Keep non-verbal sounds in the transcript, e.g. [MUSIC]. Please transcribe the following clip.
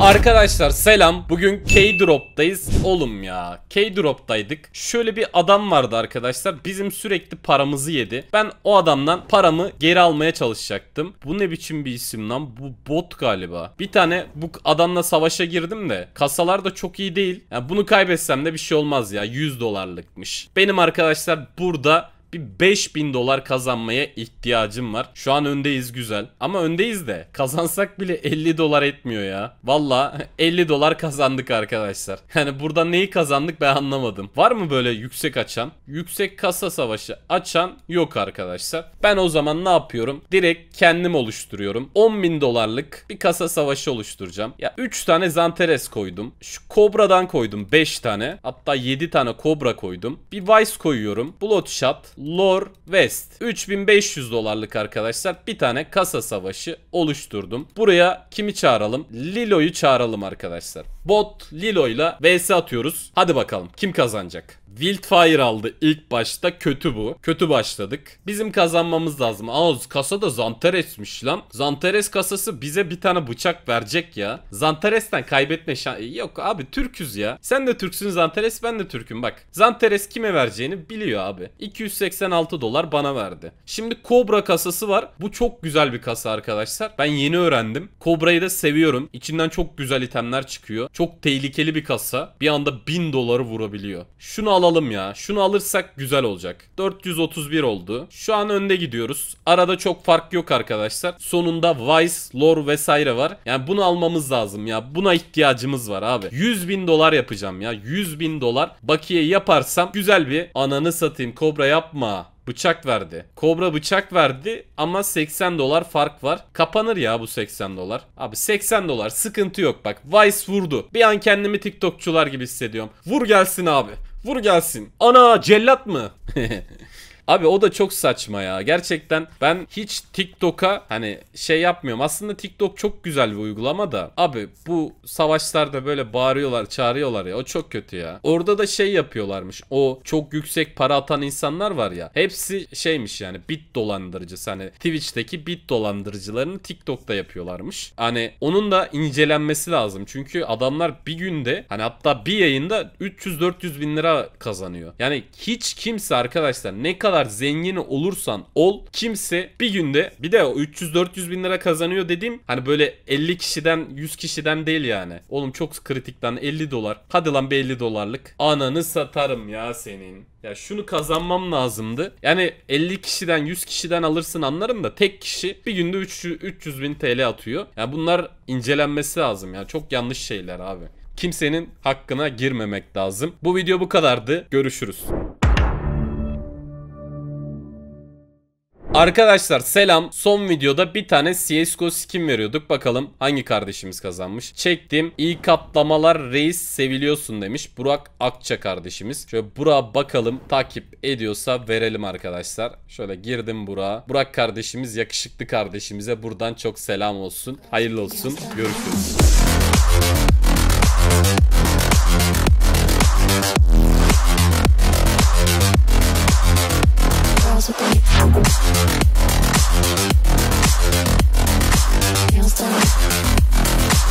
Arkadaşlar selam. Bugün K-Drop'tayız. Oğlum ya. K-Drop'taydık. Şöyle bir adam vardı arkadaşlar. Bizim sürekli paramızı yedi. Ben o adamdan paramı geri almaya çalışacaktım. Bu ne biçim bir isim lan? Bu bot galiba. Bir tane bu adamla savaşa girdim de. Kasalar da çok iyi değil. Yani bunu kaybetsem de bir şey olmaz ya. 100 dolarlıkmış. Benim arkadaşlar burada bir 5000 dolar kazanmaya ihtiyacım var. Şu an öndeyiz güzel. Ama öndeyiz de kazansak bile 50 dolar etmiyor ya. Valla 50 dolar kazandık arkadaşlar. [LAUGHS] Yani burada neyi kazandık ben anlamadım. Var mı böyle yüksek açan? Yüksek kasa savaşı açan yok arkadaşlar. Ben o zaman ne yapıyorum? Direkt kendim oluşturuyorum. 10 bin dolarlık bir kasa savaşı oluşturacağım. Ya 3 tane Zanteres koydum. Şu Kobra'dan koydum 5 tane. Hatta 7 tane Kobra koydum. Bir Vice koyuyorum. Bloodshot, Lore West. 3500 dolarlık arkadaşlar bir tane kasa savaşı oluşturdum. Buraya kimi çağıralım? Lilo'yu çağıralım arkadaşlar. Bot Lilo ile vs atıyoruz. Hadi bakalım kim kazanacak? Wildfire aldı ilk başta kötü bu. Kötü başladık. Bizim kazanmamız lazım. Ağız kasada Zantares'miş lan. Zantares kasası bize bir tane bıçak verecek ya. Zantares'ten kaybetme şansı. E, yok abi Türküz ya. Sen de Türksün Zantares ben de Türk'üm bak. Zantares kime vereceğini biliyor abi. 286 dolar bana verdi. Şimdi Cobra kasası var. Bu çok güzel bir kasa arkadaşlar. Ben yeni öğrendim. Cobra'yı da seviyorum. İçinden çok güzel itemler çıkıyor. Çok tehlikeli bir kasa. Bir anda 1000 doları vurabiliyor. Şunu al alalım ya. Şunu alırsak güzel olacak. 431 oldu. Şu an önde gidiyoruz. Arada çok fark yok arkadaşlar. Sonunda Vice, Lore vesaire var. Yani bunu almamız lazım ya. Buna ihtiyacımız var abi. 100 bin dolar yapacağım ya. 100 bin dolar bakiye yaparsam güzel bir ananı satayım. Kobra yapma bıçak verdi. Kobra bıçak verdi ama 80 dolar fark var. Kapanır ya bu 80 dolar. Abi 80 dolar sıkıntı yok bak. Vice vurdu. Bir an kendimi TikTokçular gibi hissediyorum. Vur gelsin abi. Vur gelsin. Ana cellat mı? [LAUGHS] Abi o da çok saçma ya. Gerçekten ben hiç TikTok'a hani şey yapmıyorum. Aslında TikTok çok güzel bir uygulama da. Abi bu savaşlarda böyle bağırıyorlar, çağırıyorlar ya. O çok kötü ya. Orada da şey yapıyorlarmış. O çok yüksek para atan insanlar var ya. Hepsi şeymiş yani bit dolandırıcısı. Hani Twitch'teki bit dolandırıcılarını TikTok'ta yapıyorlarmış. Hani onun da incelenmesi lazım. Çünkü adamlar bir günde hani hatta bir yayında 300-400 bin lira kazanıyor. Yani hiç kimse arkadaşlar ne kadar kadar zengin olursan ol kimse bir günde bir de 300-400 bin lira kazanıyor dediğim hani böyle 50 kişiden 100 kişiden değil yani. Oğlum çok kritikten 50 dolar. Hadi lan bir 50 dolarlık. Ananı satarım ya senin. Ya şunu kazanmam lazımdı. Yani 50 kişiden 100 kişiden alırsın anlarım da tek kişi bir günde 300, 300 bin TL atıyor. Ya yani bunlar incelenmesi lazım ya. Çok yanlış şeyler abi. Kimsenin hakkına girmemek lazım. Bu video bu kadardı. Görüşürüz. Arkadaşlar selam. Son videoda bir tane CSGO skin veriyorduk. Bakalım hangi kardeşimiz kazanmış. Çektim. İyi katlamalar reis seviliyorsun demiş. Burak Akça kardeşimiz. Şöyle Burak'a bakalım takip ediyorsa verelim arkadaşlar. Şöyle girdim Burak'a. Burak kardeşimiz yakışıklı kardeşimize buradan çok selam olsun. Hayırlı olsun. Görüşürüz. Can't stop.